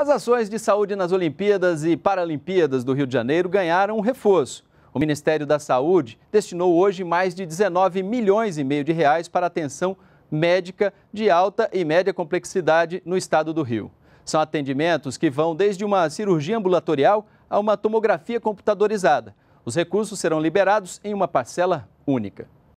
As ações de saúde nas Olimpíadas e Paralimpíadas do Rio de Janeiro ganharam um reforço. O Ministério da Saúde destinou hoje mais de 19 milhões e meio de reais para atenção médica de alta e média complexidade no estado do Rio. São atendimentos que vão desde uma cirurgia ambulatorial a uma tomografia computadorizada. Os recursos serão liberados em uma parcela única.